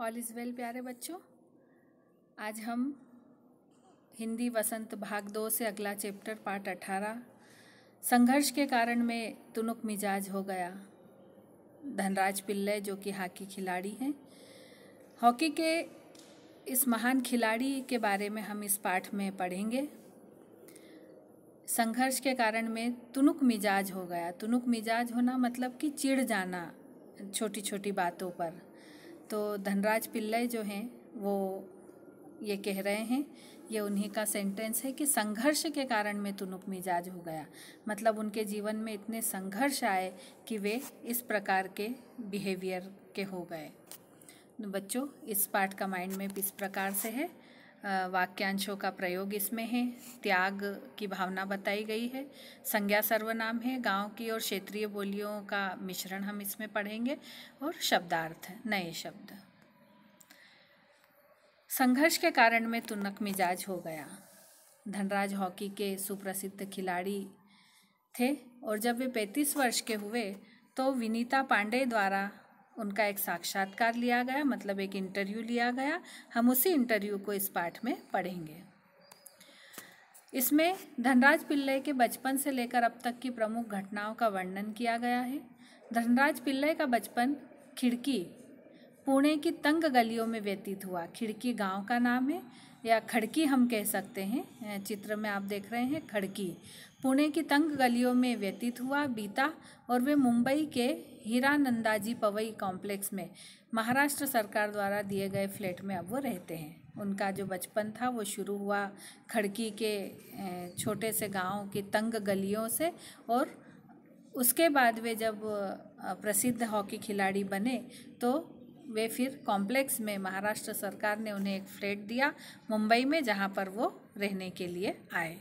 all is well प्यारे बच्चों आज हम हिंदी वसंत भाग दो से अगला चैप्टर पार्ट अठारह संघर्ष के कारण में तुनुक मिजाज हो गया धनराज पिल्ले जो कि हॉकी खिलाड़ी हैं हॉकी के इस महान खिलाड़ी के बारे में हम इस पाठ में पढ़ेंगे संघर्ष के कारण में तुनुक मिजाज हो गया तुनुक मिजाज होना मतलब कि चिढ़ जाना छोटी छोटी बातों पर तो धनराज पिल्लई जो हैं वो ये कह रहे हैं ये उन्हीं का सेंटेंस है कि संघर्ष के कारण मैं तुनुक मिजाज हो गया मतलब उनके जीवन में इतने संघर्ष आए कि वे इस प्रकार के बिहेवियर के हो गए बच्चों इस पार्ट का माइंड मैप इस प्रकार से है वाक्यांशों का प्रयोग इसमें है त्याग की भावना बताई गई है संज्ञा सर्वनाम है गांव की और क्षेत्रीय बोलियों का मिश्रण हम इसमें पढ़ेंगे और शब्दार्थ नए शब्द संघर्ष के कारण में तुनक तो मिजाज हो गया धनराज हॉकी के सुप्रसिद्ध खिलाड़ी थे और जब वे पैंतीस वर्ष के हुए तो विनीता पांडे द्वारा उनका एक साक्षात्कार लिया गया मतलब एक इंटरव्यू लिया गया हम उसी इंटरव्यू को इस पाठ में पढ़ेंगे इसमें धनराज पिल्लई के बचपन से लेकर अब तक की प्रमुख घटनाओं का वर्णन किया गया है धनराज पिल्लई का बचपन खिड़की पुणे की तंग गलियों में व्यतीत हुआ खिड़की गांव का नाम है या खड़की हम कह सकते हैं चित्र में आप देख रहे हैं खड़की पुणे की तंग गलियों में व्यतीत हुआ बीता और वे मुंबई के हीरानंदाजी पवई कॉम्प्लेक्स में महाराष्ट्र सरकार द्वारा दिए गए फ्लैट में अब वो रहते हैं उनका जो बचपन था वो शुरू हुआ खड़की के छोटे से गांव की तंग गलियों से और उसके बाद वे जब प्रसिद्ध हॉकी खिलाड़ी बने तो वे फिर कॉम्प्लेक्स में महाराष्ट्र सरकार ने उन्हें एक फ्लैट दिया मुंबई में जहाँ पर वो रहने के लिए आए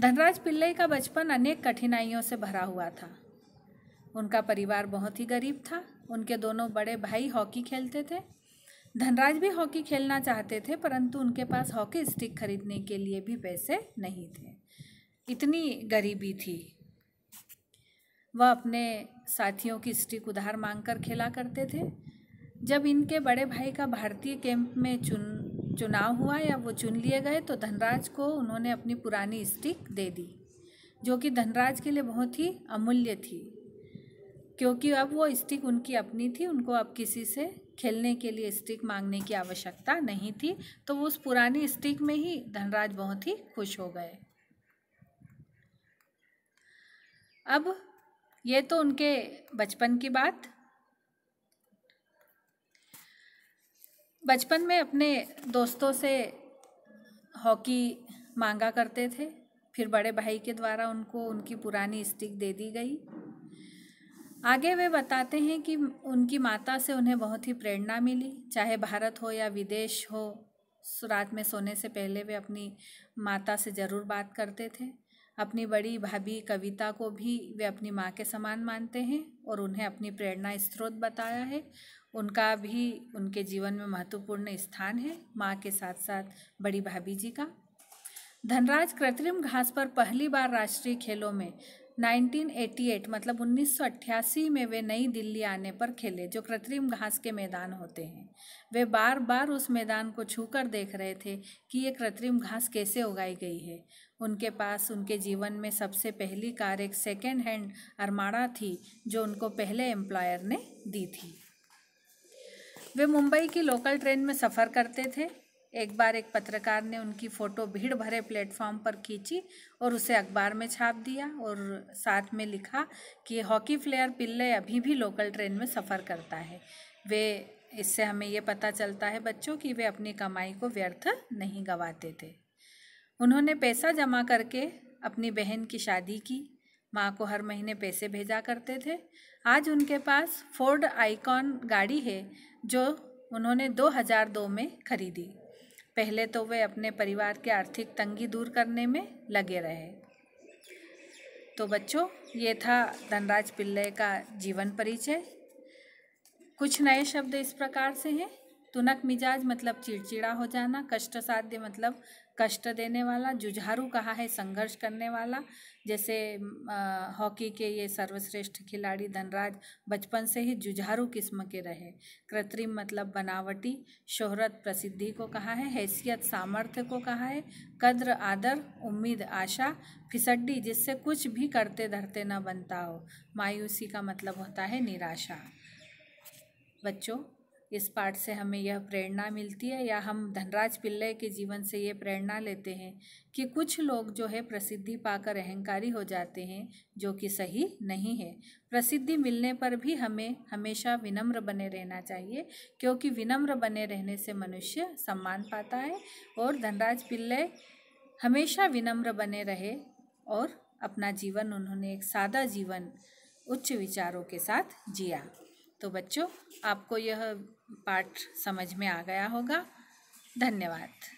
धनराज पिल्लई का बचपन अनेक कठिनाइयों से भरा हुआ था उनका परिवार बहुत ही गरीब था उनके दोनों बड़े भाई हॉकी खेलते थे धनराज भी हॉकी खेलना चाहते थे परंतु उनके पास हॉकी स्टिक खरीदने के लिए भी पैसे नहीं थे इतनी गरीबी थी वह अपने साथियों की स्टिक उधार मांगकर खेला करते थे जब इनके बड़े भाई का भारतीय कैंप में चुन चुनाव हुआ या वो चुन लिए गए तो धनराज को उन्होंने अपनी पुरानी स्टिक दे दी जो कि धनराज के लिए बहुत ही अमूल्य थी क्योंकि अब वो स्टिक उनकी अपनी थी उनको अब किसी से खेलने के लिए स्टिक मांगने की आवश्यकता नहीं थी तो वो उस पुरानी स्टिक में ही धनराज बहुत ही खुश हो गए अब ये तो उनके बचपन की बात बचपन में अपने दोस्तों से हॉकी मांगा करते थे फिर बड़े भाई के द्वारा उनको उनकी पुरानी स्टिक दे दी गई आगे वे बताते हैं कि उनकी माता से उन्हें बहुत ही प्रेरणा मिली चाहे भारत हो या विदेश हो रात में सोने से पहले वे अपनी माता से ज़रूर बात करते थे अपनी बड़ी भाभी कविता को भी वे अपनी माँ के समान मानते हैं और उन्हें अपनी प्रेरणा स्रोत बताया है उनका भी उनके जीवन में महत्वपूर्ण स्थान है माँ के साथ साथ बड़ी भाभी जी का धनराज कृत्रिम घास पर पहली बार राष्ट्रीय खेलों में 1988 मतलब 1988 में वे नई दिल्ली आने पर खेले जो कृत्रिम घास के मैदान होते हैं वे बार बार उस मैदान को छूकर देख रहे थे कि ये कृत्रिम घास कैसे उगाई गई है उनके पास उनके जीवन में सबसे पहली कार एक सेकेंड हैंड अरमाड़ा थी जो उनको पहले एम्प्लॉयर ने दी थी वे मुंबई की लोकल ट्रेन में सफ़र करते थे एक बार एक पत्रकार ने उनकी फ़ोटो भीड़ भरे प्लेटफॉर्म पर खींची और उसे अखबार में छाप दिया और साथ में लिखा कि हॉकी प्लेयर पिल्ले अभी भी लोकल ट्रेन में सफ़र करता है वे इससे हमें ये पता चलता है बच्चों कि वे अपनी कमाई को व्यर्थ नहीं गंवाते थे उन्होंने पैसा जमा करके अपनी बहन की शादी की माँ को हर महीने पैसे भेजा करते थे आज उनके पास फोर्ड आइकॉन गाड़ी है जो उन्होंने 2002 में खरीदी पहले तो वे अपने परिवार की आर्थिक तंगी दूर करने में लगे रहे तो बच्चों ये था धनराज पिल्ले का जीवन परिचय कुछ नए शब्द इस प्रकार से हैं तुनक मिजाज मतलब चिड़चिड़ा हो जाना कष्ट साध्य मतलब कष्ट देने वाला जुझारू कहा है संघर्ष करने वाला जैसे हॉकी के ये सर्वश्रेष्ठ खिलाड़ी धनराज बचपन से ही जुझारू किस्म के रहे कृत्रिम मतलब बनावटी शोहरत प्रसिद्धि को कहा है हैसियत सामर्थ्य को कहा है कद्र आदर उम्मीद आशा फिसड्डी जिससे कुछ भी करते धरते न बनता हो मायूसी का मतलब होता है निराशा बच्चों इस पाठ से हमें यह प्रेरणा मिलती है या हम धनराज पिल्लय के जीवन से ये प्रेरणा लेते हैं कि कुछ लोग जो है प्रसिद्धि पाकर अहंकारी हो जाते हैं जो कि सही नहीं है प्रसिद्धि मिलने पर भी हमें हमेशा विनम्र बने रहना चाहिए क्योंकि विनम्र बने रहने से मनुष्य सम्मान पाता है और धनराज पिल्ले हमेशा विनम्र बने रहे और अपना जीवन उन्होंने एक सादा जीवन उच्च विचारों के साथ जिया तो बच्चों आपको यह पाठ समझ में आ गया होगा धन्यवाद